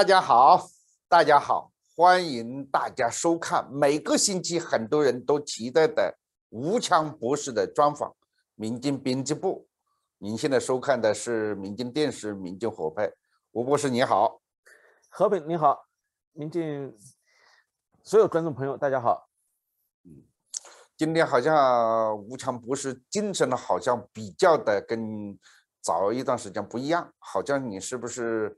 大家好，大家好，欢迎大家收看每个星期很多人都期待的吴强博士的专访。《民进编辑部》，您现在收看的是《民进电视》，《民进伙伴》。吴博士你好，河北你好，民进所有观众朋友大家好。嗯，今天好像吴强博士精神好像比较的跟早一段时间不一样，好像你是不是？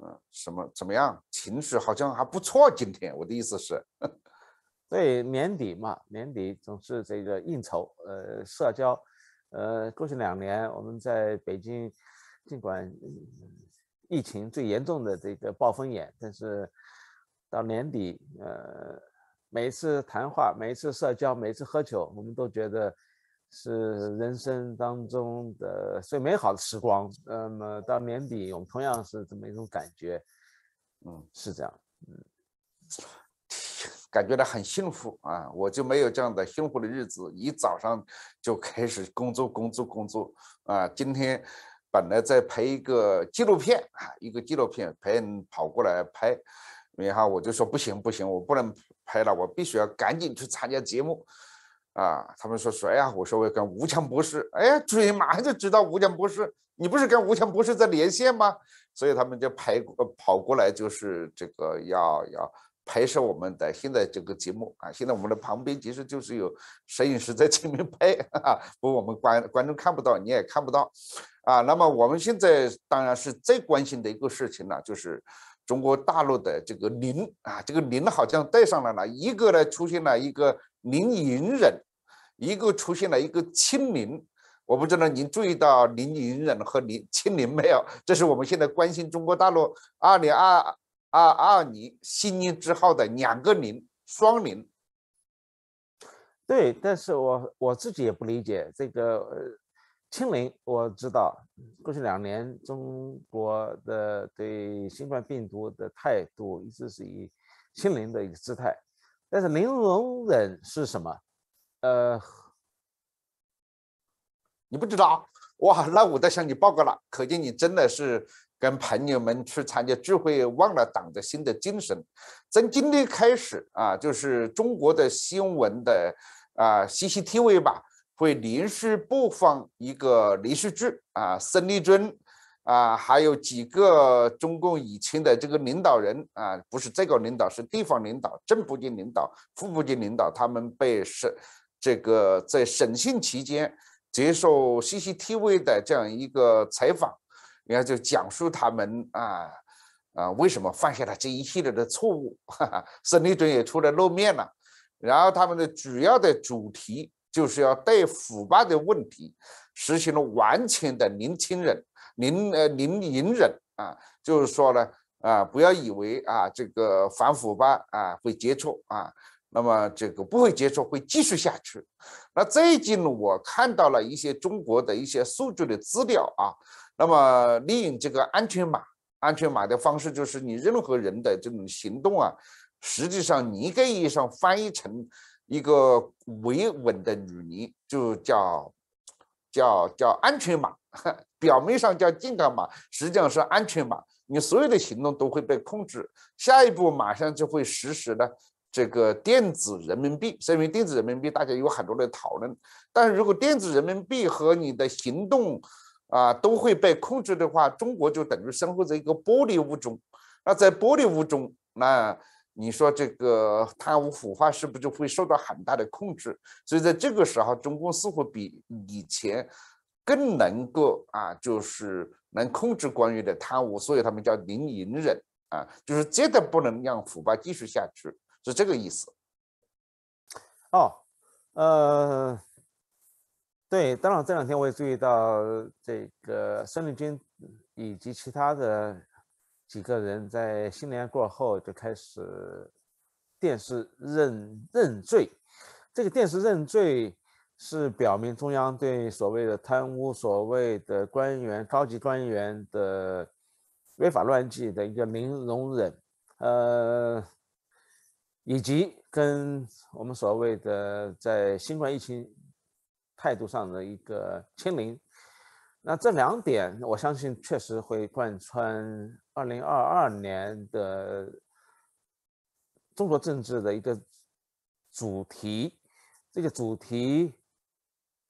嗯，什么怎么样？情绪好像还不错。今天我的意思是，对 年底嘛，年底总是这个应酬，呃，社交，呃，过去两年我们在北京，尽管疫情最严重的这个暴风眼，但是到年底，呃，每一次谈话，每一次社交，每一次喝酒，我们都觉得。是人生当中的最美好的时光。那么到年底，我们同样是这么一种感觉，嗯，是这样，嗯，感觉到很幸福啊！我就没有这样的幸福的日子，一早上就开始工作，工作，工作啊！今天本来在拍一个纪录片啊，一个纪录片，陪人跑过来拍，然后我就说不行不行，我不能拍了，我必须要赶紧去参加节目。啊，他们说说，哎呀，我说我跟吴强博士，哎，朱云马上就知道吴强博士，你不是跟吴强博士在连线吗？所以他们就拍跑过来，就是这个要要拍摄我们的现在这个节目啊，现在我们的旁边其实就是有摄影师在前面拍，不，我们观观众看不到，你也看不到，啊，那么我们现在当然是最关心的一个事情呢，就是。中国大陆的这个零啊，这个零好像带上来了，一个呢出现了一个零隐忍，一个出现了一个清零，我不知道您注意到零隐忍和零清零没有？这是我们现在关心中国大陆二零二二二年新年之后的两个零，双零。对，但是我我自己也不理解这个呃。清零，我知道。过去两年，中国的对新冠病毒的态度一直是以清零的一个姿态，但是零容忍是什么？呃，你不知道？哇，那我得向你报告了。可见你真的是跟朋友们去参加聚会，忘了党的新的精神。从今天开始啊，就是中国的新闻的啊，CCTV 吧。会连续播放一个连续剧啊，孙立军啊，还有几个中共以前的这个领导人啊，不是最高领导，是地方领导、正部级领导、副部级领导，他们被审，这个在审讯期间接受 CCTV 的这样一个采访，然后就讲述他们啊啊为什么犯下了这一系列的错误。哈哈，孙立军也出来露面了，然后他们的主要的主题。就是要对腐败的问题实行了完全的零清忍、零呃零隐忍啊！就是说呢啊，不要以为啊这个反腐败啊会结束啊，那么这个不会结束，会继续下去。那最近我看到了一些中国的一些数据的资料啊，那么利用这个安全码、安全码的方式，就是你任何人的这种行动啊，实际上你一个意义上翻译成。一个维稳的女尼，就叫叫叫安全码，表面上叫健康码，实际上是安全码。你所有的行动都会被控制。下一步马上就会实施的这个电子人民币，说明电子人民币大家有很多的讨论。但如果电子人民币和你的行动啊都会被控制的话，中国就等于生活在一个玻璃屋中。那在玻璃屋中，那。你说这个贪污腐化是不是就会受到很大的控制？所以在这个时候，中共似乎比以前更能够啊，就是能控制官员的贪污，所以他们叫零隐忍啊，就是绝对不能让腐败继续下去，是这个意思。哦，呃，对，当然这两天我也注意到这个孙立军以及其他的。几个人在新年过后就开始电视认认罪，这个电视认罪是表明中央对所谓的贪污、所谓的官员、高级官员的违法乱纪的一个零容忍，呃，以及跟我们所谓的在新冠疫情态度上的一个清零。那这两点，我相信确实会贯穿。二零二二年的中国政治的一个主题，这个主题，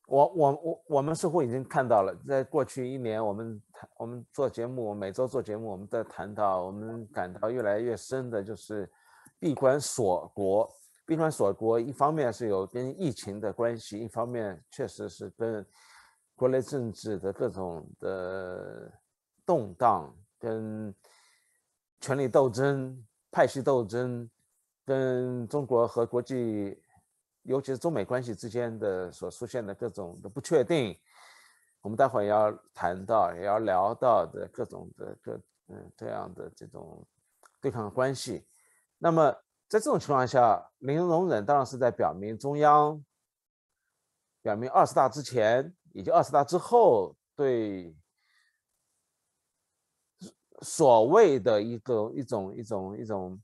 我我我我们似乎已经看到了。在过去一年，我们谈我们做节目，每周做节目，我们在谈到，我们感到越来越深的就是闭关锁国。闭关锁国，一方面是有跟疫情的关系，一方面确实是跟国内政治的各种的动荡。跟权力斗争、派系斗争，跟中国和国际，尤其是中美关系之间的所出现的各种的不确定，我们待会儿要谈到，也要聊到的各种的各嗯这样的这种对抗关系。那么在这种情况下，零容忍当然是在表明中央，表明二十大之前以及二十大之后对。所谓的一个一种一种一种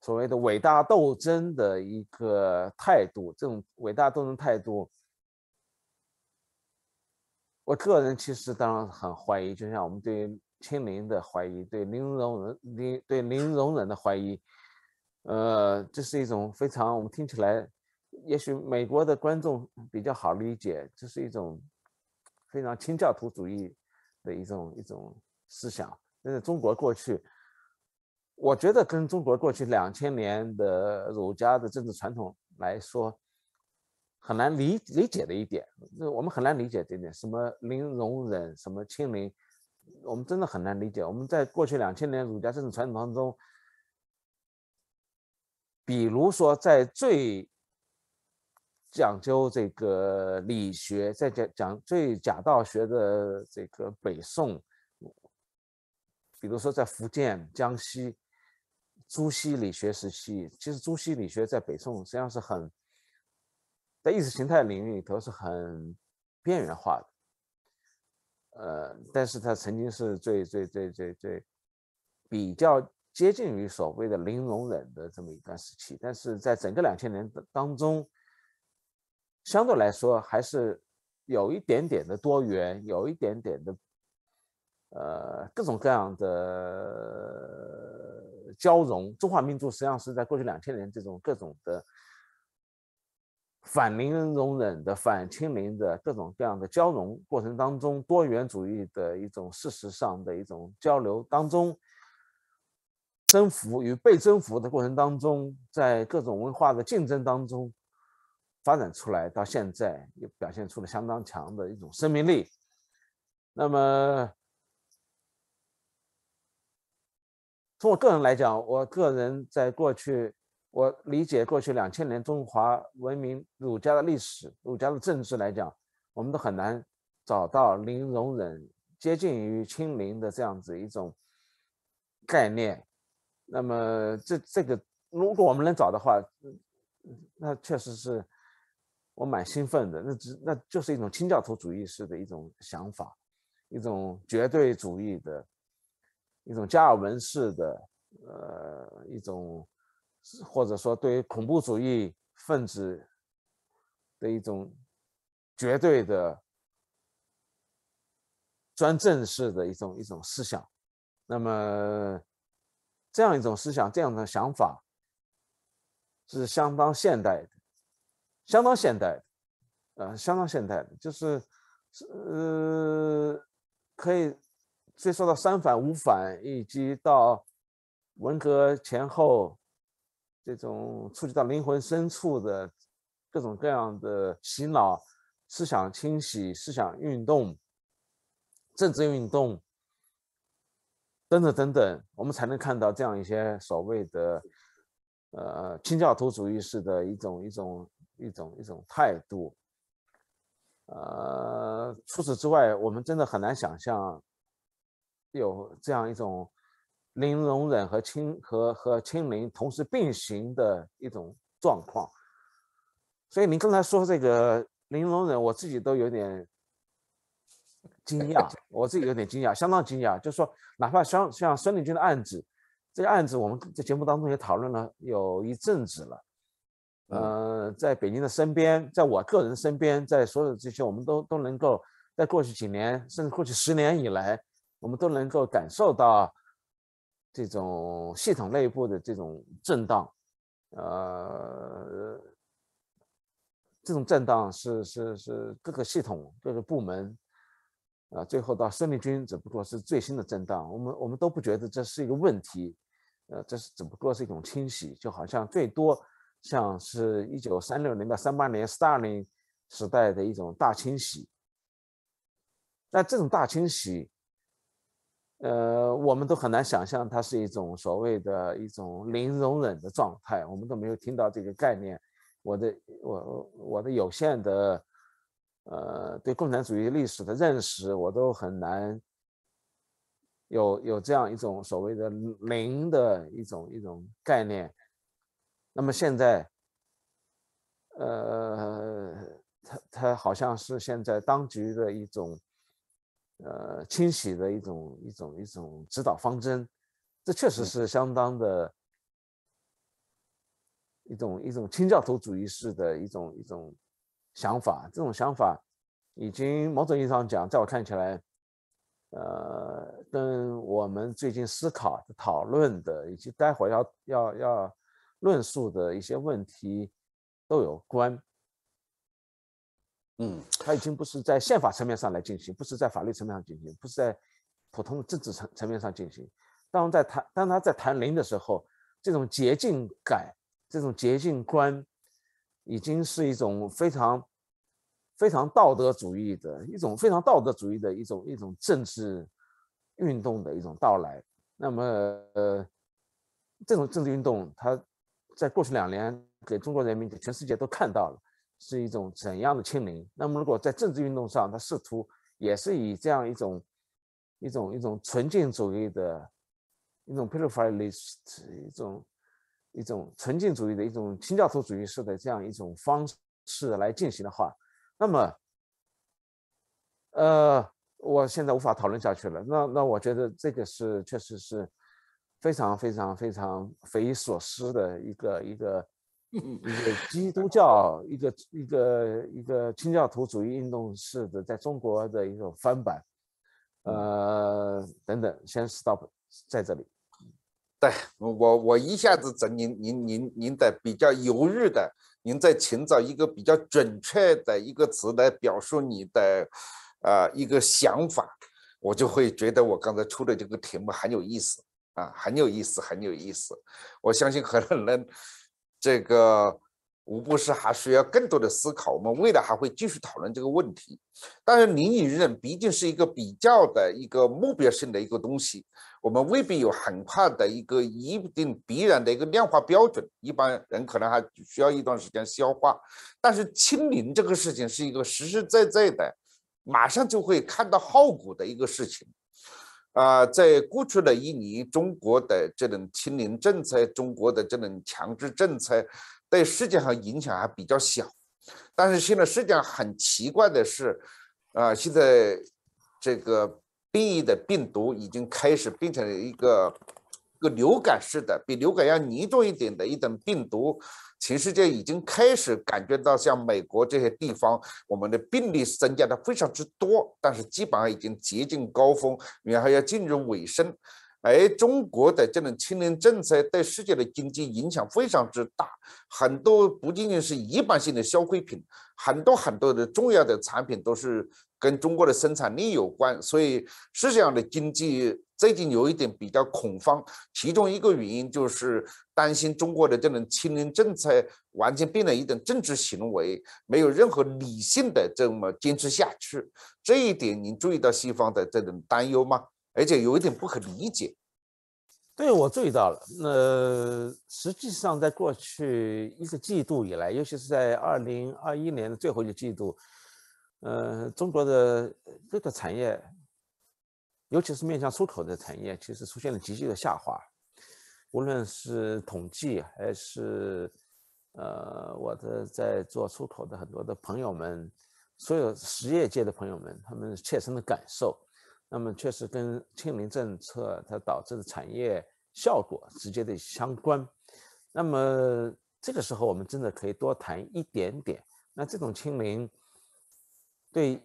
所谓的伟大斗争的一个态度，这种伟大斗争态度，我个人其实当然很怀疑，就像我们对亲零的怀疑，对零容忍、零对零容忍的怀疑，呃，这是一种非常我们听起来，也许美国的观众比较好理解，这是一种非常清教徒主义的一种一种。思想，那是中国过去，我觉得跟中国过去两千年的儒家的政治传统来说，很难理理解的一点，那我们很难理解这一点，什么零容忍，什么清零，我们真的很难理解。我们在过去两千年儒家政治传统当中，比如说在最讲究这个理学，在讲讲最讲道学的这个北宋。比如说，在福建、江西，朱熹理学时期，其实朱熹理学在北宋实际上是很，在意识形态领域里头是很边缘化的，呃，但是他曾经是最最最最最比较接近于所谓的零容忍的这么一段时期，但是在整个两千年当中，相对来说还是有一点点的多元，有一点点的。呃，各种各样的交融，中华民族实际上是在过去两千年这种各种的反零容忍的、反清零的各种各样的交融过程当中，多元主义的一种事实上的一种交流当中，征服与被征服的过程当中，在各种文化的竞争当中发展出来，到现在又表现出了相当强的一种生命力。那么，从我个人来讲，我个人在过去，我理解过去两千年中华文明儒家的历史、儒家的政治来讲，我们都很难找到零容忍、接近于清零的这样子一种概念。那么，这这个如果我们能找的话，那确实是我蛮兴奋的。那只那就是一种清教徒主义式的一种想法，一种绝对主义的。一种加尔文式的，呃，一种或者说对于恐怖主义分子的一种绝对的专政式的一种一种思想，那么这样一种思想，这样的想法是相当现代的，相当现代的，呃，相当现代的，就是呃可以。所以说到三反五反，以及到文革前后这种触及到灵魂深处的各种各样的洗脑、思想清洗、思想运动、政治运动等等等等，我们才能看到这样一些所谓的呃清教徒主义式的一种一种一种一种态度。呃，除此之外，我们真的很难想象。有这样一种零容忍和清和和清零同时并行的一种状况，所以您刚才说这个零容忍，我自己都有点 惊讶，我自己有点惊讶，相当惊讶。就说哪怕像像孙立军的案子，这个案子我们在节目当中也讨论了有一阵子了，嗯，在北京的身边，在我个人身边，在所有这些，我们都都能够在过去几年，甚至过去十年以来。我们都能够感受到这种系统内部的这种震荡，呃，这种震荡是是是各个系统各个部门，啊，最后到生力军只不过是最新的震荡，我们我们都不觉得这是一个问题，呃，这是只不过是一种清洗，就好像最多像是一九三六年到三八年斯大林时代的一种大清洗，那这种大清洗。呃，我们都很难想象它是一种所谓的一种零容忍的状态，我们都没有听到这个概念。我的，我，我的有限的，呃，对共产主义历史的认识，我都很难有有这样一种所谓的零的一种一种概念。那么现在，呃，他他好像是现在当局的一种。呃，清洗的一种一种一种指导方针，这确实是相当的一种一种清教徒主义式的一种一种想法。这种想法，已经某种意义上讲，在我看起来，呃，跟我们最近思考、讨论的，以及待会要要要论述的一些问题都有关。嗯，他已经不是在宪法层面上来进行，不是在法律层面上进行，不是在普通政治层层面上进行。当在谈当他在谈零的时候，这种捷径感，这种捷径观，已经是一种非常非常道德主义的一种非常道德主义的一种一种政治运动的一种到来。那么，呃，这种政治运动，他在过去两年给中国人民、给全世界都看到了。是一种怎样的清零？那么，如果在政治运动上，他试图也是以这样一种、一种、一种纯净主义的、一种 purified list、一种、一种纯净主义的一种清教徒主义式的这样一种方式来进行的话，那么，呃，我现在无法讨论下去了。那那我觉得这个是确实是非常非常非常匪夷所思的一个一个。一个基督教，一个一个一个清教徒主义运动式的，在中国的一种翻版，呃，等等，先 stop，在这里。对我，我一下子整您，您，您，您的比较犹豫的，您在寻找一个比较准确的一个词来表述你的呃，一个想法，我就会觉得我刚才出的这个题目很有意思啊，很有意思，很有意思，我相信很多人。这个无不是还需要更多的思考，我们未来还会继续讨论这个问题。但是零隐润毕竟是一个比较的一个目标性的一个东西，我们未必有很快的一个一定必然的一个量化标准，一般人可能还需要一段时间消化。但是清零这个事情是一个实实在在的，马上就会看到后果的一个事情。啊，在过去的一年，中国的这种清零政策，中国的这种强制政策，对世界上影响还比较小。但是现在世界上很奇怪的是，啊，现在这个变异的病毒已经开始变成一个。个流感式的，比流感要严重一点的一种病毒，全世界已经开始感觉到，像美国这些地方，我们的病例增加的非常之多，但是基本上已经接近高峰，然后要进入尾声。而中国的这种清零政策对世界的经济影响非常之大，很多不仅仅是一般性的消费品，很多很多的重要的产品都是。跟中国的生产力有关，所以是这样的经济最近有一点比较恐慌，其中一个原因就是担心中国的这种清零政策完全变了一种政治行为，没有任何理性的这么坚持下去。这一点您注意到西方的这种担忧吗？而且有一点不可理解。对，我注意到了。那实际上在过去一个季度以来，尤其是在二零二一年的最后一个季度。呃，中国的这个产业，尤其是面向出口的产业，其实出现了急剧的下滑。无论是统计，还是呃我的在做出口的很多的朋友们，所有实业界的朋友们，他们切身的感受，那么确实跟清零政策它导致的产业效果直接的相关。那么这个时候，我们真的可以多谈一点点。那这种清零。对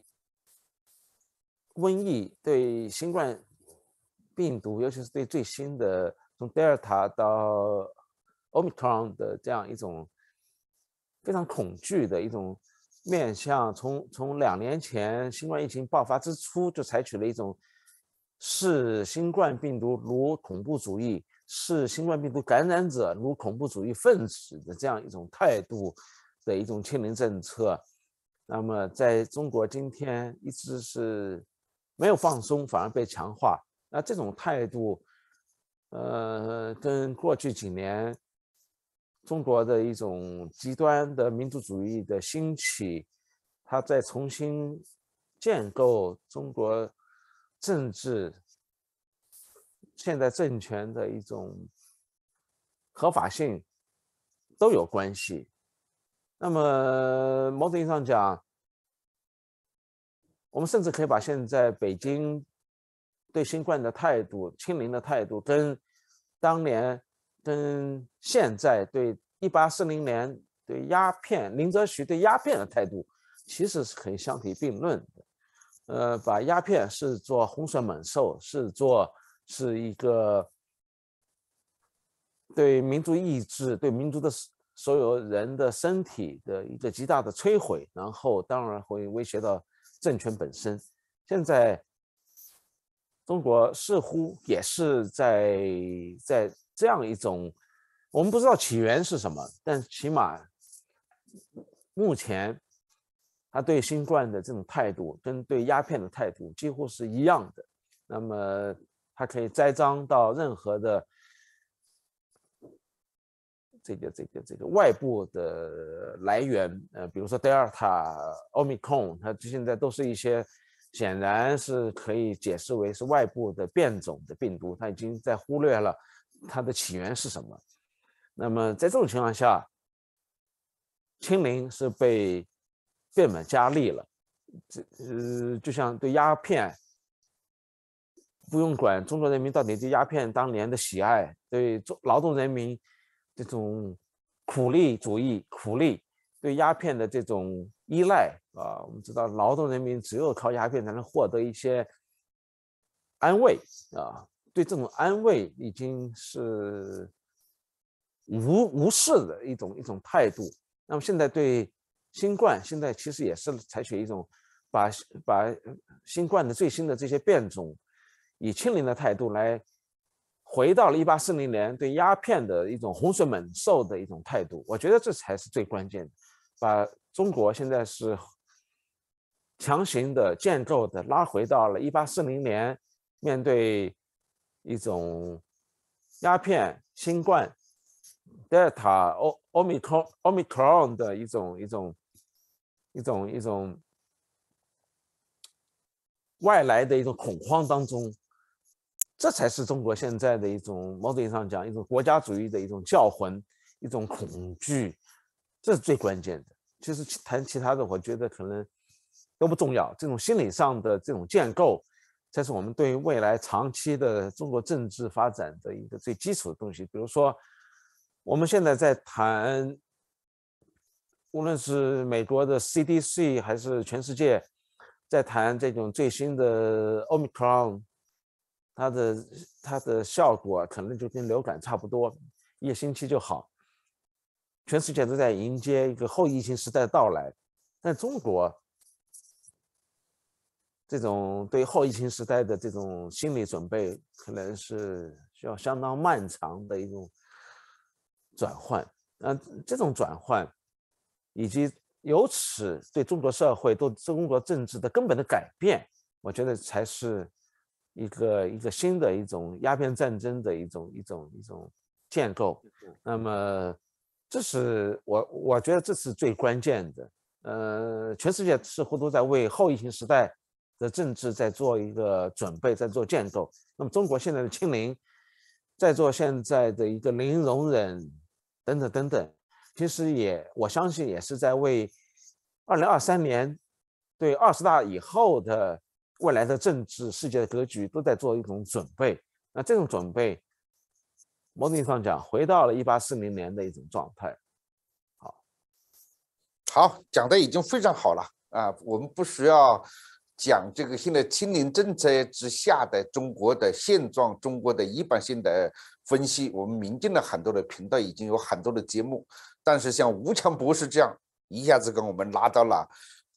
瘟疫、对新冠病毒，尤其是对最新的从德尔塔到 Omicron 的这样一种非常恐惧的一种面向，从从两年前新冠疫情爆发之初就采取了一种视新冠病毒如恐怖主义、视新冠病毒感染者如恐怖主义分子的这样一种态度的一种清零政策。那么，在中国今天一直是没有放松，反而被强化。那这种态度，呃，跟过去几年中国的一种极端的民族主义的兴起，它在重新建构中国政治现代政权的一种合法性，都有关系。那么某种意义上讲，我们甚至可以把现在北京对新冠的态度、清零的态度，跟当年、跟现在对一八四零年对鸦片、林则徐对鸦片的态度，其实是可以相提并论的。呃，把鸦片视作洪水猛兽，视作是一个对民族意志、对民族的。所有人的身体的一个极大的摧毁，然后当然会威胁到政权本身。现在中国似乎也是在在这样一种，我们不知道起源是什么，但起码目前他对新冠的这种态度跟对鸦片的态度几乎是一样的。那么他可以栽赃到任何的。这个这个这个外部的来源，呃，比如说 Delta、o m 它现在都是一些显然是可以解释为是外部的变种的病毒，它已经在忽略了它的起源是什么。那么在这种情况下，清零是被变本加厉了。这呃，就像对鸦片，不用管中国人民到底对鸦片当年的喜爱，对中劳动人民。这种苦力主义、苦力对鸦片的这种依赖啊，我们知道劳动人民只有靠鸦片才能获得一些安慰啊，对这种安慰已经是无无视的一种一种态度。那么现在对新冠，现在其实也是采取一种把把新冠的最新的这些变种以清零的态度来。回到了一八四零年对鸦片的一种洪水猛兽的一种态度，我觉得这才是最关键的，把中国现在是强行的、建构的拉回到了一八四零年，面对一种鸦片、新冠、Delta、欧欧米克、欧米克 ron 的一种、一种、一种、一种外来的一种恐慌当中。这才是中国现在的一种，某种意义上讲，一种国家主义的一种教魂，一种恐惧，这是最关键的。其实谈其他的，我觉得可能都不重要。这种心理上的这种建构，才是我们对于未来长期的中国政治发展的一个最基础的东西。比如说，我们现在在谈，无论是美国的 CDC，还是全世界在谈这种最新的 Omicron。它的它的效果可能就跟流感差不多，一个星期就好。全世界都在迎接一个后疫情时代的到来，但中国这种对后疫情时代的这种心理准备，可能是需要相当漫长的一种转换。那这种转换，以及由此对中国社会、对中国政治的根本的改变，我觉得才是。一个一个新的一种鸦片战争的一种一种一种建构，那么这是我我觉得这是最关键的。呃，全世界似乎都在为后疫情时代的政治在做一个准备，在做建构。那么中国现在的清零，在做现在的一个零容忍等等等等，其实也我相信也是在为二零二三年对二十大以后的。未来的政治世界的格局都在做一种准备，那这种准备，某种意义上讲，回到了一八四零年的一种状态。好，好，讲的已经非常好了啊，我们不需要讲这个现在清零政策之下的中国的现状，中国的一般性的分析。我们民进的很多的频道，已经有很多的节目，但是像吴强博士这样一下子跟我们拉到了。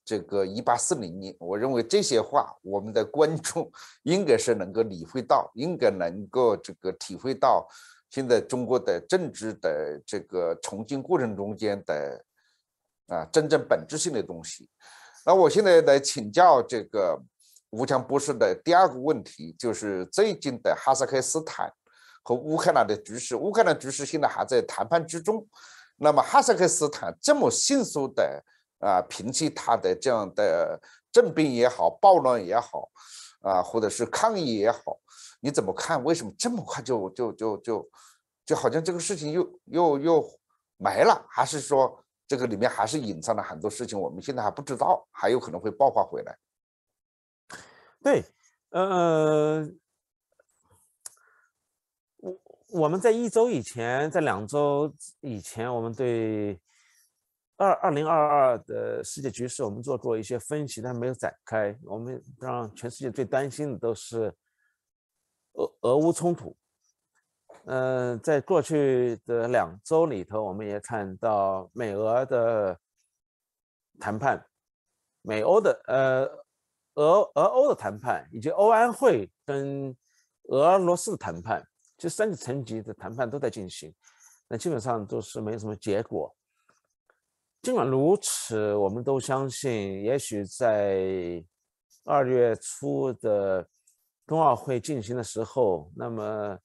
这个一八四零年，我认为这些话，我们的观众 应该是能够理会到，应该能够这个体会到，现在中国的政治的这个重建过程中间的啊，真正本质性的东西。那我现在来请教这个吴强博士的第二个问题，就是最近的哈萨克斯坦和乌克兰的局势，乌克兰局势现在还在谈判之中，那么哈萨克斯坦这么迅速的。啊，平息他的这样的政变也好，暴乱也好，啊，或者是抗议也好，你怎么看？为什么这么快就就就就就好像这个事情又又又没了？还是说这个里面还是隐藏了很多事情，我们现在还不知道，还有可能会爆发回来？对，呃，我我们在一周以前，在两周以前，我们对。二二零二二的世界局势，我们做过一些分析，但没有展开。我们让全世界最担心的都是俄俄乌冲突。嗯，在过去的两周里头，我们也看到美俄的谈判、美欧的呃、俄俄欧的谈判，以及欧安会跟俄罗斯的谈判，这三个层级的谈判都在进行，那基本上都是没有什么结果。尽管如此，我们都相信，也许在二月初的冬奥会进行的时候，那么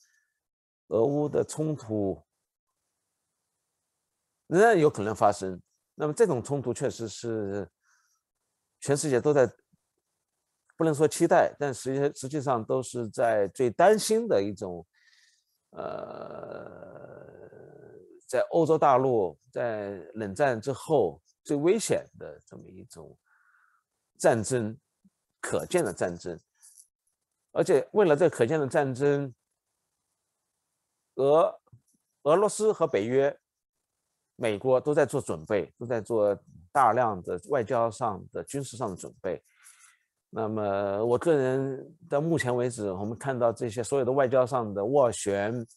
俄乌的冲突仍然有可能发生。那么这种冲突确实是全世界都在不能说期待，但实际上实际上都是在最担心的一种呃。在欧洲大陆，在冷战之后最危险的这么一种战争，可见的战争，而且为了这可见的战争，俄俄罗斯和北约、美国都在做准备，都在做大量的外交上的、军事上的准备。那么，我个人到目前为止，我们看到这些所有的外交上的斡旋。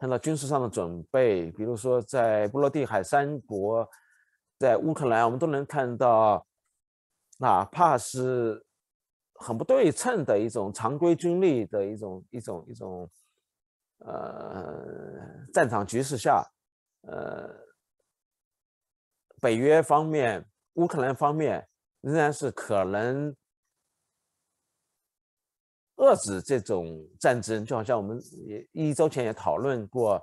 看到军事上的准备，比如说在波罗的海三国，在乌克兰，我们都能看到，哪怕是很不对称的一种常规军力的一种一种一种，呃，战场局势下，呃，北约方面、乌克兰方面仍然是可能。遏制这种战争，就好像我们也一周前也讨论过，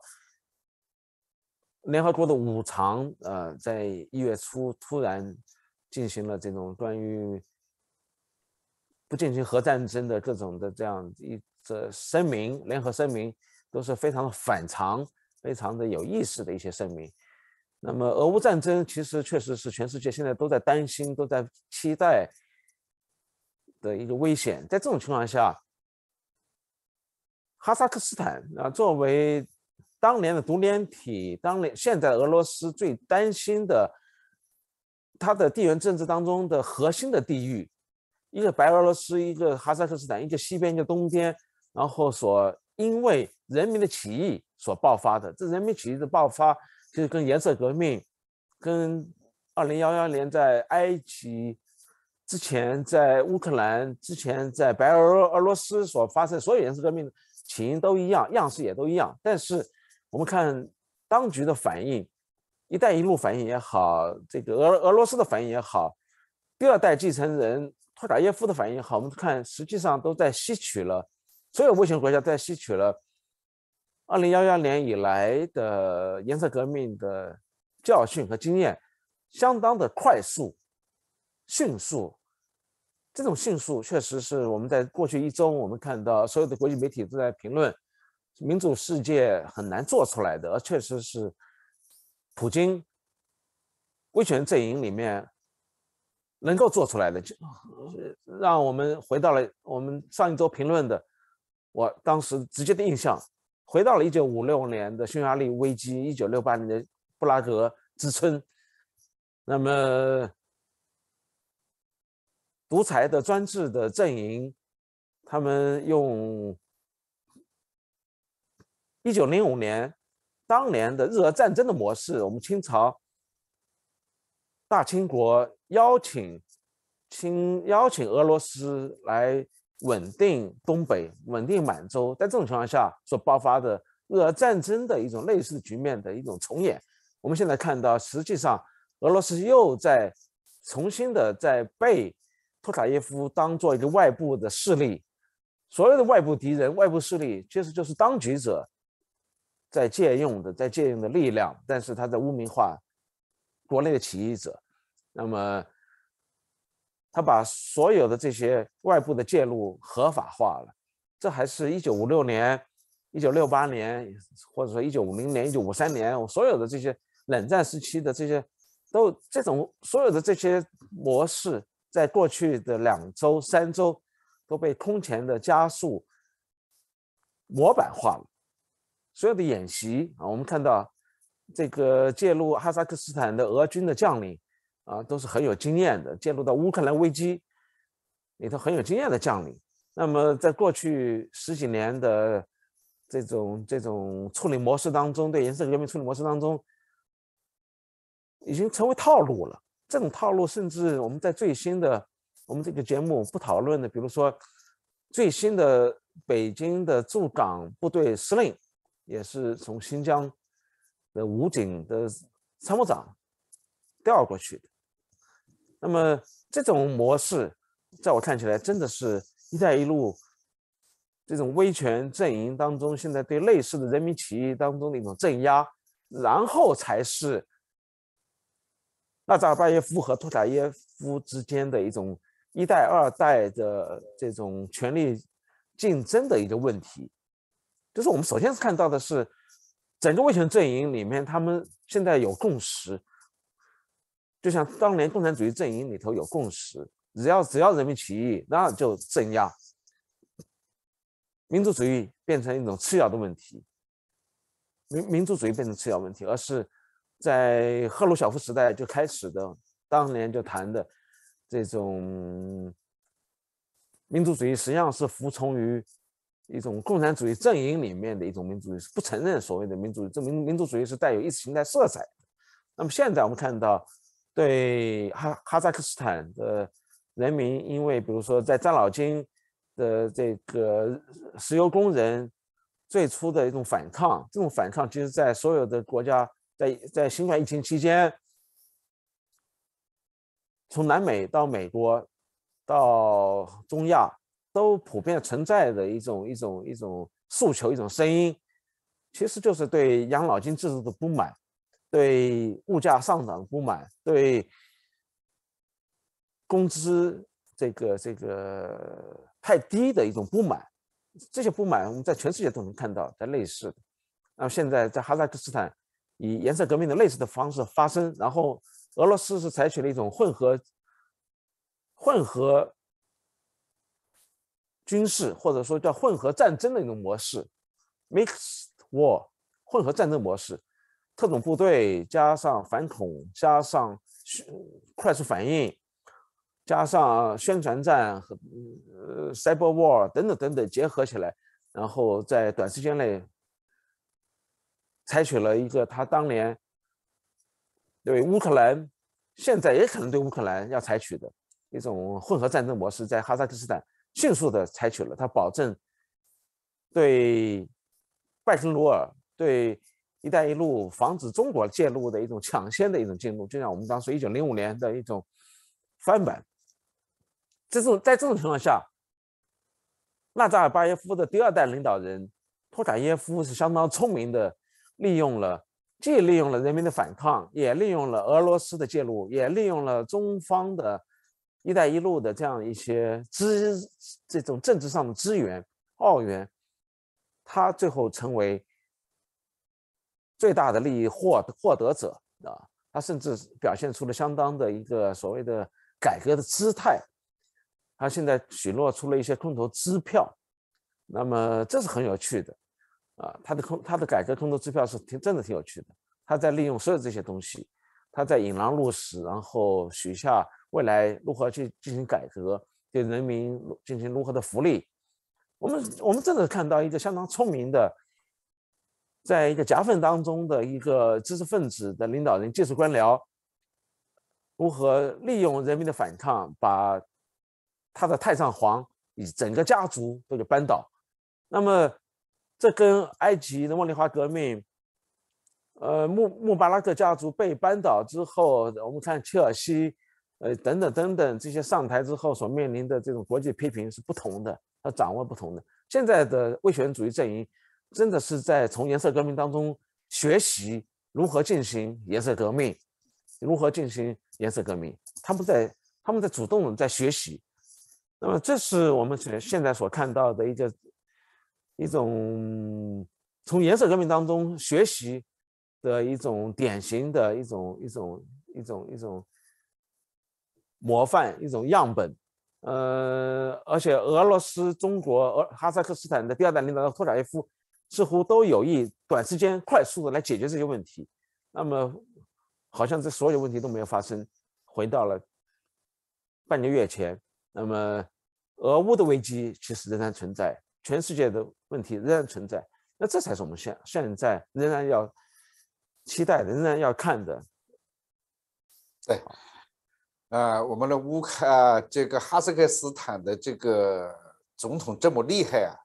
联合国的五常呃，在一月初突然进行了这种关于不进行核战争的各种的这样一则声明，联合声明都是非常反常、非常的有意思的一些声明。那么，俄乌战争其实确实是全世界现在都在担心、都在期待的一个危险，在这种情况下。哈萨克斯坦啊，作为当年的独联体，当年现在俄罗斯最担心的，它的地缘政治当中的核心的地域，一个白俄罗斯，一个哈萨克斯坦，一个西边，一个东边，然后所因为人民的起义所爆发的，这人民起义的爆发，就是跟颜色革命，跟二零幺幺年在埃及之前，在乌克兰之前，在白俄俄罗斯所发生所有颜色革命。起因都一样，样式也都一样，但是我们看当局的反应，“一带一路”反应也好，这个俄俄罗斯的反应也好，第二代继承人托卡耶夫的反应也好，我们看实际上都在吸取了所有目前国家在吸取了二零幺幺年以来的颜色革命的教训和经验，相当的快速、迅速。这种迅速确实是我们在过去一周，我们看到所有的国际媒体都在评论，民主世界很难做出来的，而确实是普京威权阵营里面能够做出来的，就让我们回到了我们上一周评论的，我当时直接的印象，回到了一九五六年的匈牙利危机，一九六八年的布拉格之春，那么。独裁的专制的阵营，他们用一九零五年当年的日俄战争的模式，我们清朝大清国邀请清邀请俄罗斯来稳定东北、稳定满洲，在这种情况下所爆发的日俄战争的一种类似局面的一种重演。我们现在看到，实际上俄罗斯又在重新的在被。托卡耶夫当做一个外部的势力，所有的外部敌人、外部势力，其实就是当局者，在借用的，在借用的力量。但是他在污名化国内的起义者，那么他把所有的这些外部的介入合法化了。这还是1956年、1968年，或者说1950年、1953年，我所有的这些冷战时期的这些，都这种所有的这些模式。在过去的两周、三周，都被空前的加速模板化了。所有的演习啊，我们看到这个介入哈萨克斯坦的俄军的将领啊，都是很有经验的；介入到乌克兰危机里头很有经验的将领。那么，在过去十几年的这种这种处理模式当中，对颜色革命处理模式当中，已经成为套路了。这种套路，甚至我们在最新的我们这个节目不讨论的，比如说最新的北京的驻港部队司令，也是从新疆的武警的参谋长调过去。那么这种模式，在我看起来，真的是一带一路这种威权阵营当中，现在对类似的人民起义当中的一种镇压，然后才是。纳扎巴耶夫和托塔耶夫之间的一种一代二代的这种权力竞争的一个问题，就是我们首先是看到的是整个威权阵营里面，他们现在有共识，就像当年共产主义阵营里头有共识，只要只要人民起义，那就镇压，民族主义变成一种次要的问题，民民族主义变成次要问题，而是。在赫鲁晓夫时代就开始的，当年就谈的这种民族主义，实际上是服从于一种共产主义阵营里面的一种民族主义，不承认所谓的民主。这民民族主义是带有意识形态色彩。那么现在我们看到，对哈哈萨克斯坦的人民，因为比如说在占老金的这个石油工人最初的一种反抗，这种反抗其实，在所有的国家。在在新冠疫情期间，从南美到美国，到中亚，都普遍存在的一种一种一种诉求，一种声音，其实就是对养老金制度的不满，对物价上涨不满，对工资这个这个太低的一种不满。这些不满我们在全世界都能看到，在类似的。那么现在在哈萨克斯坦。以颜色革命的类似的方式发生，然后俄罗斯是采取了一种混合、混合军事或者说叫混合战争的一种模式 （mixed war），混合战争模式，特种部队加上反恐，加上快速反应，加上宣传战和呃 cyber war 等等等等结合起来，然后在短时间内。采取了一个他当年对乌克兰，现在也可能对乌克兰要采取的一种混合战争模式，在哈萨克斯坦迅速的采取了，他保证对拜登鲁尔、对“一带一路”防止中国介入的一种抢先的一种进入，就像我们当时一九零五年的一种翻版。这种在这种情况下，纳扎尔巴耶夫的第二代领导人托卡耶夫是相当聪明的。利用了，既利用了人民的反抗，也利用了俄罗斯的介入，也利用了中方的“一带一路”的这样一些资，这种政治上的资源。澳元，他最后成为最大的利益获获得者啊！他甚至表现出了相当的一个所谓的改革的姿态，他现在许诺出了一些空头支票，那么这是很有趣的。啊，他的空，他的改革空头支票是挺真的，挺有趣的。他在利用所有这些东西，他在引狼入室，然后许下未来如何去进行改革，对人民进行如何的福利。我们我们真的看到一个相当聪明的，在一个夹缝当中的一个知识分子的领导人，技术官僚如何利用人民的反抗，把他的太上皇以整个家族都给扳倒。那么。这跟埃及的茉莉花革命，呃，穆穆巴拉克家族被扳倒之后，我们看切尔西，呃，等等等等，这些上台之后所面临的这种国际批评是不同的，他掌握不同的。现在的威权主义阵营，真的是在从颜色革命当中学习如何进行颜色革命，如何进行颜色革命。他们在他们在主动在学习，那么这是我们现现在所看到的一个。一种从颜色革命当中学习的一种典型的一种一种一种一种模范一种样本，呃，而且俄罗斯、中国、俄哈萨克斯坦的第二代领导人托塔耶夫似乎都有意短时间快速的来解决这些问题，那么好像这所有问题都没有发生，回到了半个月前，那么俄乌的危机其实仍然存在。全世界的问题仍然存在，那这才是我们现现在仍然要期待、仍然要看的。对，啊，我们的乌克，这个哈萨克斯坦的这个总统这么厉害啊，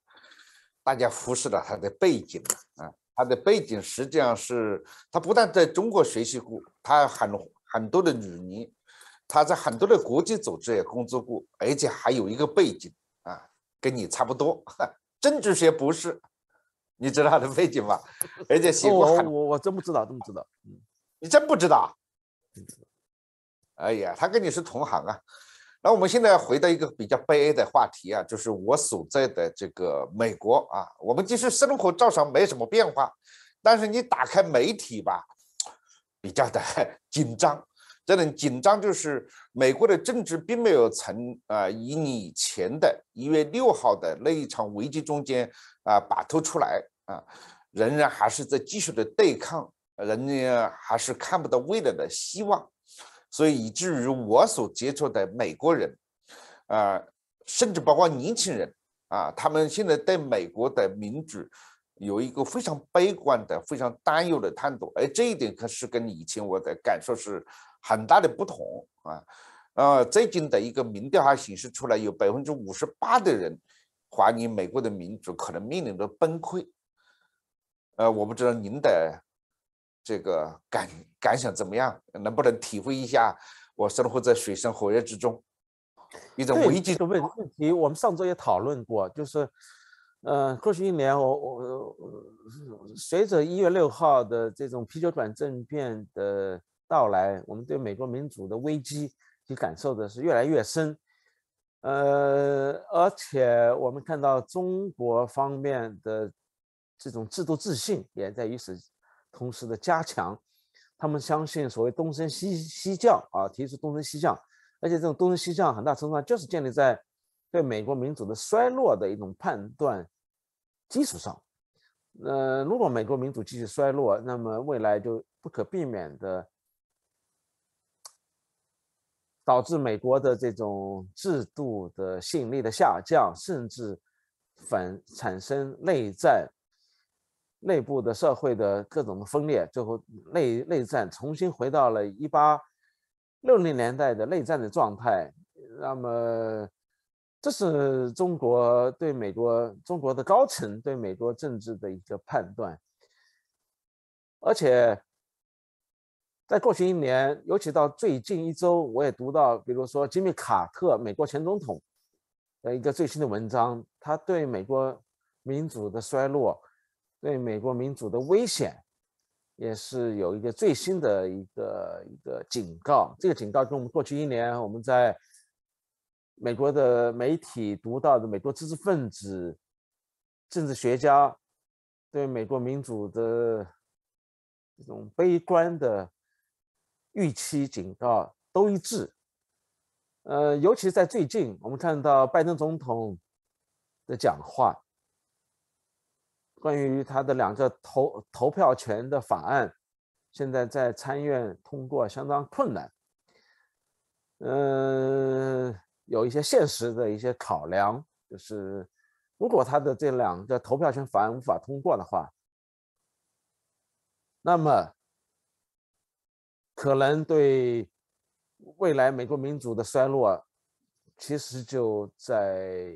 大家忽视了他的背景啊，他的背景实际上是，他不但在中国学习过，他很很多的女言，他在很多的国际组织也工作过，而且还有一个背景。跟你差不多，政 治学博士，你知道他的背景吗？而且写过。我我我真不知道，真不知道，你真不知道。哎呀，他跟你是同行啊。那我们现在回到一个比较悲哀的话题啊，就是我所在的这个美国啊，我们其实生活照常没什么变化，但是你打开媒体吧，比较的 紧张。这种紧张就是美国的政治并没有从啊，以以前的一月六号的那一场危机中间啊摆脱出来啊，仍然还是在继续的对抗，仍然还是看不到未来的希望，所以以至于我所接触的美国人啊，甚至包括年轻人啊，他们现在对美国的民主有一个非常悲观的、非常担忧的态度，而这一点可是跟以前我的感受是。很大的不同啊，呃，最近的一个民调还显示出来，有百分之五十八的人怀疑美国的民主可能面临着崩溃。呃，我不知道您的这个感感想怎么样，能不能体会一下我生活在水深火热之中，一种危机的问问题。我们上周也讨论过，就是，呃，过去一年，我我随着一月六号的这种啤酒转政变的。到来，我们对美国民主的危机，就感受的是越来越深。呃，而且我们看到中国方面的这种制度自信也在与此同时的加强。他们相信所谓东升西降啊，提出东升西降，而且这种东升西降很大程度上就是建立在对美国民主的衰落的一种判断基础上。那如果美国民主继续衰落，那么未来就不可避免的。导致美国的这种制度的吸引力的下降，甚至反产生内战，内部的社会的各种的分裂，最后内内战重新回到了一八六零年代的内战的状态。那么，这是中国对美国中国的高层对美国政治的一个判断，而且。在过去一年，尤其到最近一周，我也读到，比如说吉米·卡特，美国前总统的一个最新的文章，他对美国民主的衰落，对美国民主的危险，也是有一个最新的一个一个警告。这个警告跟我们过去一年我们在美国的媒体读到的美国知识分子、政治学家对美国民主的这种悲观的。预期警告都一致。呃，尤其在最近，我们看到拜登总统的讲话，关于他的两个投投票权的法案，现在在参议院通过相当困难。嗯，有一些现实的一些考量，就是如果他的这两个投票权法案无法通过的话，那么。可能对未来美国民主的衰落，其实就在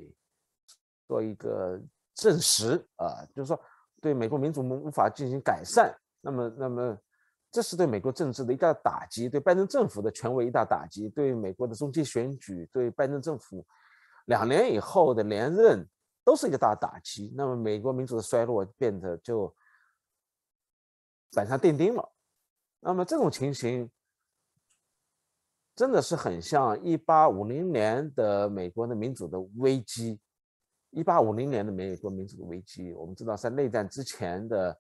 做一个证实啊，就是说对美国民主无法进行改善。那么，那么这是对美国政治的一大打击，对拜登政府的权威一大打击，对美国的中期选举，对拜登政府两年以后的连任都是一个大打击。那么，美国民主的衰落变得就板上钉钉了。那么这种情形真的是很像一八五零年的美国的民主的危机，一八五零年的美国民主的危机。我们知道，在内战之前的，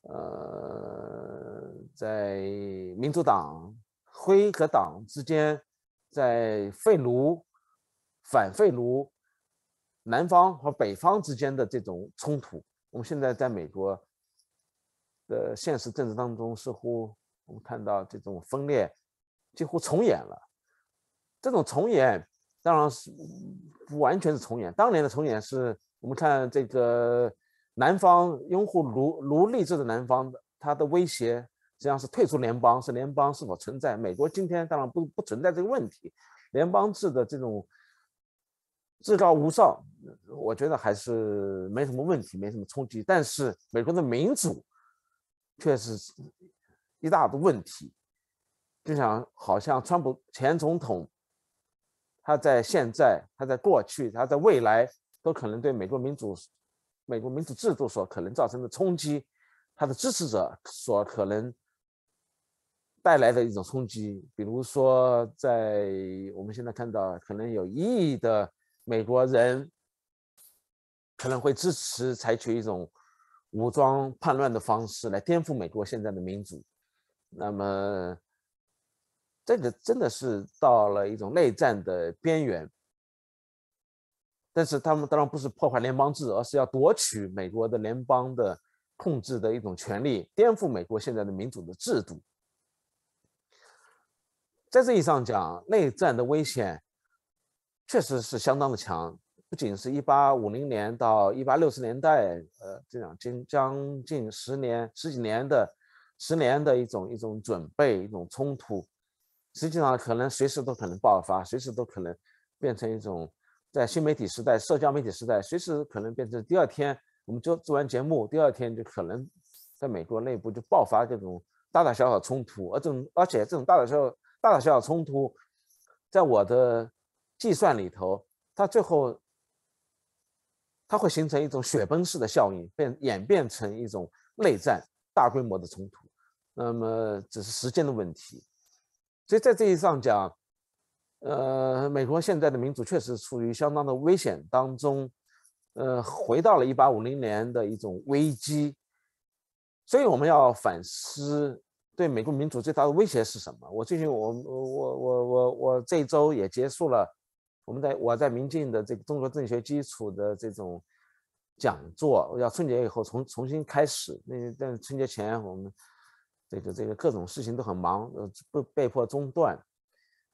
呃，在民主党、辉和党之间，在废奴、反废奴、南方和北方之间的这种冲突，我们现在在美国。的现实政治当中，似乎我们看到这种分裂几乎重演了。这种重演当然是不完全是重演。当年的重演是，我们看这个南方拥护奴奴隶制的南方的，它的威胁实际上是退出联邦，是联邦是否存在。美国今天当然不不存在这个问题，联邦制的这种至高无上，我觉得还是没什么问题，没什么冲击。但是美国的民主。确实，一大的问题，就像好像川普前总统，他在现在，他在过去，他在未来，都可能对美国民主、美国民主制度所可能造成的冲击，他的支持者所可能带来的一种冲击，比如说在我们现在看到，可能有一亿的美国人可能会支持采取一种。武装叛乱的方式来颠覆美国现在的民主，那么这个真的是到了一种内战的边缘。但是他们当然不是破坏联邦制，而是要夺取美国的联邦的控制的一种权利，颠覆美国现在的民主的制度。在这意义上讲，内战的危险确实是相当的强。不仅是一八五零年到一八六十年代，呃，这样近将近十年、十几年的十年的一种一种准备、一种冲突，实际上可能随时都可能爆发，随时都可能变成一种在新媒体时代、社交媒体时代，随时可能变成第二天我们就做完节目，第二天就可能在美国内部就爆发这种大大小小冲突，而这种而且这种大大小小大大小小冲突，在我的计算里头，它最后。它会形成一种雪崩式的效应，变演变成一种内战、大规模的冲突，那么只是时间的问题。所以在这一上讲，呃，美国现在的民主确实处于相当的危险当中，呃，回到了一八五零年的一种危机。所以我们要反思，对美国民主最大的威胁是什么？我最近，我我我我我这周也结束了。我们在，我在民进的这个中国政学基础的这种讲座，要春节以后重重新开始。那但春节前，我们这个这个各种事情都很忙，呃，被被迫中断。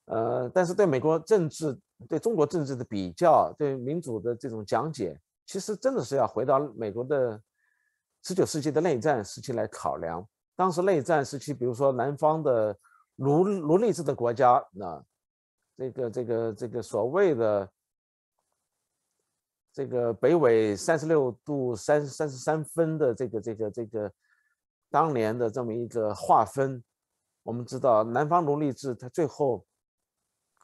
呃，但是对美国政治、对中国政治的比较，对民主的这种讲解，其实真的是要回到美国的十九世纪的内战时期来考量。当时内战时期，比如说南方的奴奴隶制的国家，那。这个这个这个所谓的这个北纬三十六度三三十三分的这个这个这个当年的这么一个划分，我们知道南方奴隶制，它最后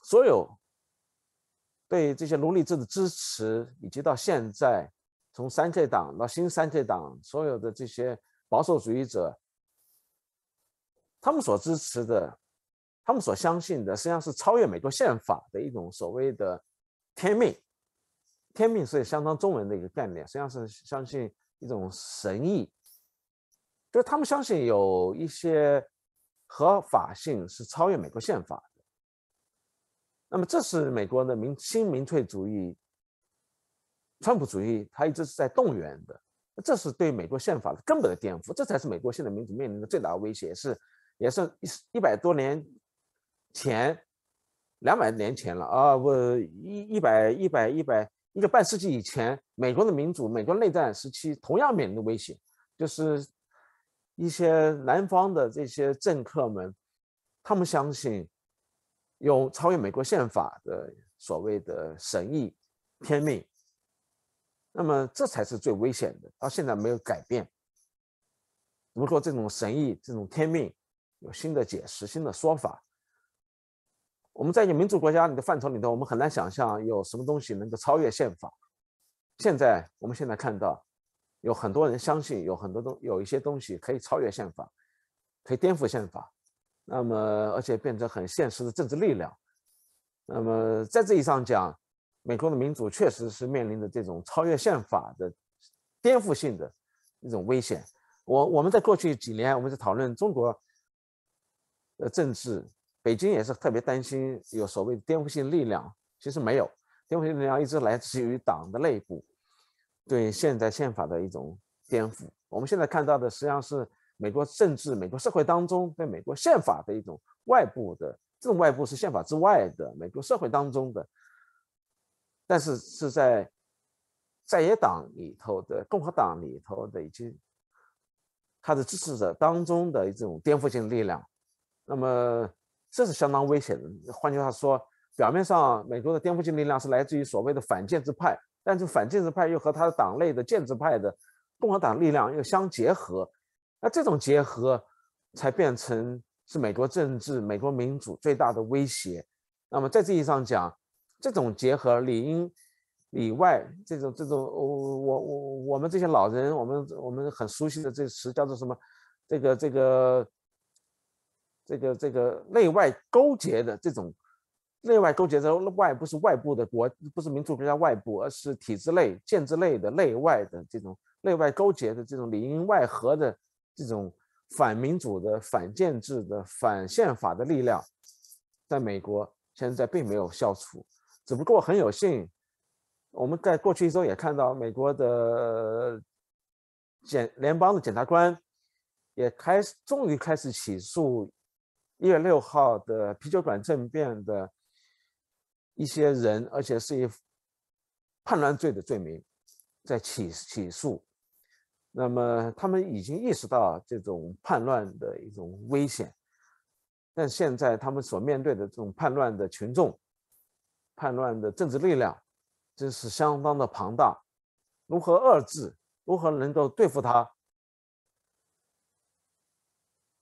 所有对这些奴隶制的支持，以及到现在从三 K 党到新三 K 党，所有的这些保守主义者，他们所支持的。他们所相信的实际上是超越美国宪法的一种所谓的天命。天命是相当中文的一个概念，实际上是相信一种神意，就是他们相信有一些合法性是超越美国宪法的。那么，这是美国的民新民粹主义、川普主义，他一直是在动员的。这是对美国宪法的根本的颠覆，这才是美国现代民主面临的最大威胁，是也是一一百多年。前两百年前了啊！我一一百一百一百一个半世纪以前，美国的民主，美国内战时期同样面临的威胁，就是一些南方的这些政客们，他们相信有超越美国宪法的所谓的神意、天命。那么这才是最危险的，到现在没有改变。如果这种神意、这种天命有新的解释、新的说法？我们在一个民主国家，你的范畴里头，我们很难想象有什么东西能够超越宪法。现在，我们现在看到，有很多人相信，有很多东，有一些东西可以超越宪法，可以颠覆宪法，那么而且变成很现实的政治力量。那么在这一上讲，美国的民主确实是面临着这种超越宪法的、颠覆性的一种危险。我我们在过去几年，我们在讨论中国，呃，政治。北京也是特别担心有所谓的颠覆性力量，其实没有颠覆性力量，一直来自于党的内部对现在宪法的一种颠覆。我们现在看到的实际上是美国政治、美国社会当中对美国宪法的一种外部的这种外部是宪法之外的美国社会当中的，但是是在在野党里头的共和党里头的一些他的支持者当中的一种颠覆性力量，那么。这是相当危险的。换句话说，表面上美国的颠覆性力量是来自于所谓的反建制派，但是反建制派又和他的党内的建制派的共和党力量又相结合，那这种结合才变成是美国政治、美国民主最大的威胁。那么，在这意义上讲，这种结合里应里外这种这种我我我我们这些老人，我们我们很熟悉的这个词叫做什么？这个这个。这个这个内外勾结的这种，内外勾结的外不是外部的国，不是民主国家外部，而是体制内、建制内的内外的这种内外勾结的这种里应外合的这种反民主的、反建制的、反宪法的力量，在美国现在并没有消除，只不过很有幸，我们在过去一周也看到美国的检联邦的检察官也开始终于开始起诉。一月六号的啤酒馆政变的一些人，而且是以叛乱罪的罪名在起起诉。那么他们已经意识到这种叛乱的一种危险，但现在他们所面对的这种叛乱的群众、叛乱的政治力量，真是相当的庞大。如何遏制？如何能够对付他？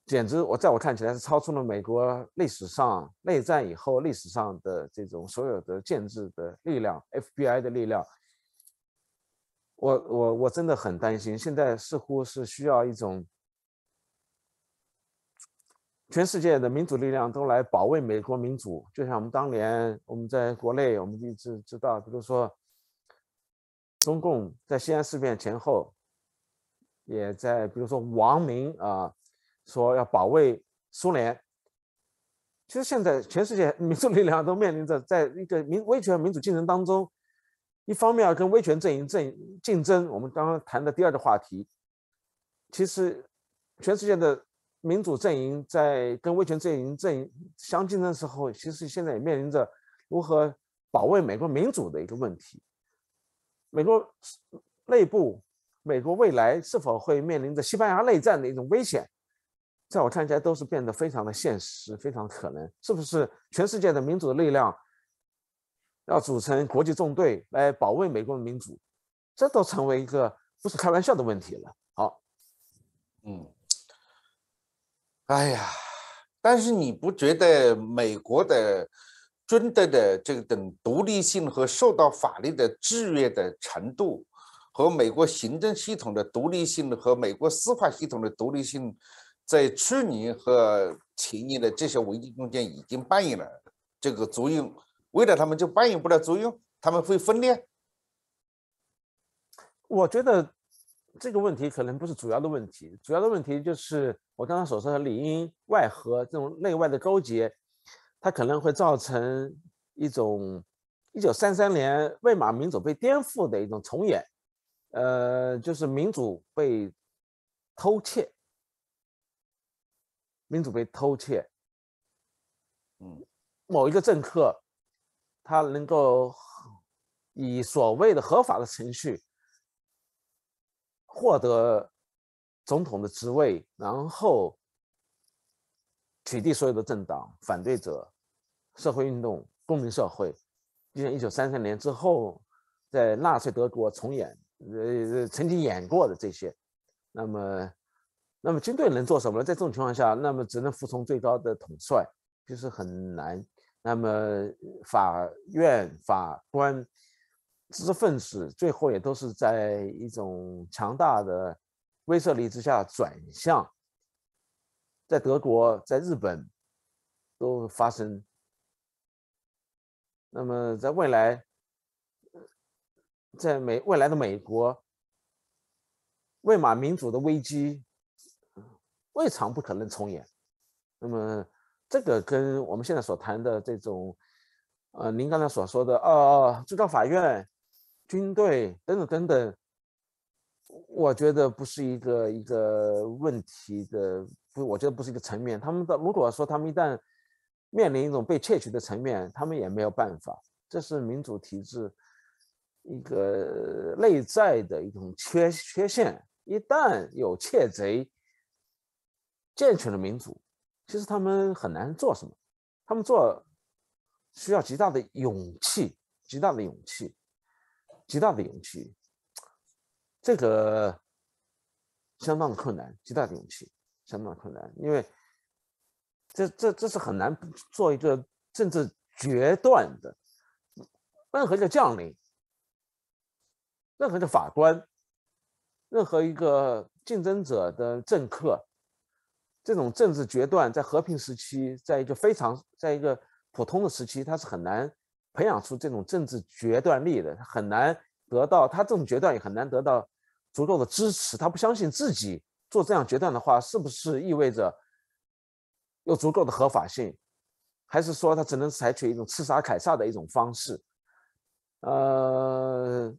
简直，我在我看起来是超出了美国历史上内战以后历史上的这种所有的建制的力量，FBI 的力量。我我我真的很担心，现在似乎是需要一种全世界的民主力量都来保卫美国民主，就像我们当年我们在国内，我们一直知道，比如说中共在西安事变前后，也在比如说王明啊。说要保卫苏联。其实现在全世界 民主力量都面临着在一个民威权民主进程当中，一方面要跟威权阵营争竞争。我们刚刚谈的第二个话题，其实全世界的民主阵营在跟威权阵营阵营相竞争的时候，其实现在也面临着如何保卫美国民主的一个问题。美国内部，美国未来是否会面临着西班牙内战的一种危险？在我看起来，都是变得非常的现实，非常可能，是不是？全世界的民主的力量要组成国际纵队来保卫美国的民主，这都成为一个不是开玩笑的问题了。好，嗯，哎呀，但是你不觉得美国的军队的这等独立性和受到法律的制约的程度，和美国行政系统的独立性和美国司法系统的独立性？在去年和前年的这些危机中间已经扮演了这个作用，未来他们就扮演不了作用，他们会分裂。我觉得这个问题可能不是主要的问题，主要的问题就是我刚刚所说的里应外合这种内外的勾结，它可能会造成一种一九三三年魏玛民主被颠覆的一种重演，呃，就是民主被偷窃。民主被偷窃，嗯，某一个政客，他能够以所谓的合法的程序获得总统的职位，然后取缔所有的政党、反对者、社会运动、公民社会，就像一九三三年之后在纳粹德国重演，呃，曾经演过的这些，那么。那么军队能做什么呢？在这种情况下，那么只能服从最高的统帅，就是很难。那么法院法官知识分子最后也都是在一种强大的威慑力之下转向。在德国，在日本，都发生。那么在未来，在美未来的美国，魏玛民主的危机。未尝不可能重演。那么，这个跟我们现在所谈的这种，呃，您刚才所说的，呃，最高法院、军队等等等等，我觉得不是一个一个问题的，不，我觉得不是一个层面。他们的如果说他们一旦面临一种被窃取的层面，他们也没有办法。这是民主体制一个内在的一种缺缺陷。一旦有窃贼。健全的民主，其实他们很难做什么。他们做需要极大的勇气，极大的勇气，极大的勇气，这个相当的困难。极大的勇气，相当困难，因为这这这是很难做一个政治决断的。任何一个将领，任何一个法官，任何一个竞争者的政客。这种政治决断在和平时期，在一个非常在一个普通的时期，他是很难培养出这种政治决断力的。他很难得到，他这种决断也很难得到足够的支持。他不相信自己做这样决断的话，是不是意味着有足够的合法性？还是说他只能采取一种刺杀凯撒的一种方式？呃，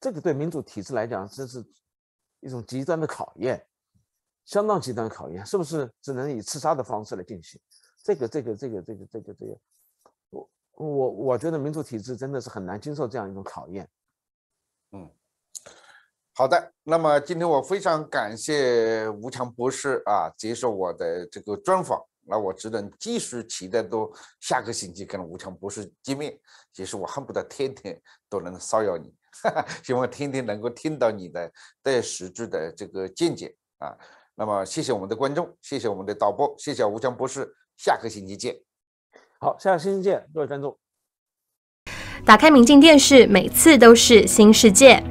这个对民主体制来讲，这是一种极端的考验。相当极端考验，是不是只能以刺杀的方式来进行？这个、这个、这个、这个、这个、这个，我、我、我觉得民主体制真的是很难经受这样一种考验。嗯，好的。那么今天我非常感谢吴强博士啊，接受我的这个专访。那我只能继续期待，都下个星期跟吴强博士见面。其实我恨不得天天都能骚扰你，哈哈，希望天天能够听到你的对实质的这个见解啊。那么，谢谢我们的观众，谢谢我们的导播，谢谢吴强博士。下个星期见。好，下个星期见，各位观众。打开明镜电视，每次都是新世界。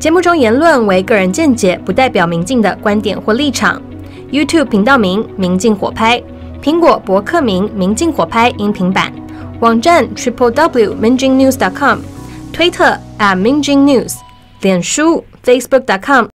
节目中言论为个人见解，不代表明镜的观点或立场。YouTube 频道名：明镜火拍；苹果博客名：明镜火拍音频版；网站：triplew.mingjingnews.com；推特：@mingjingnews；脸书：facebook.com。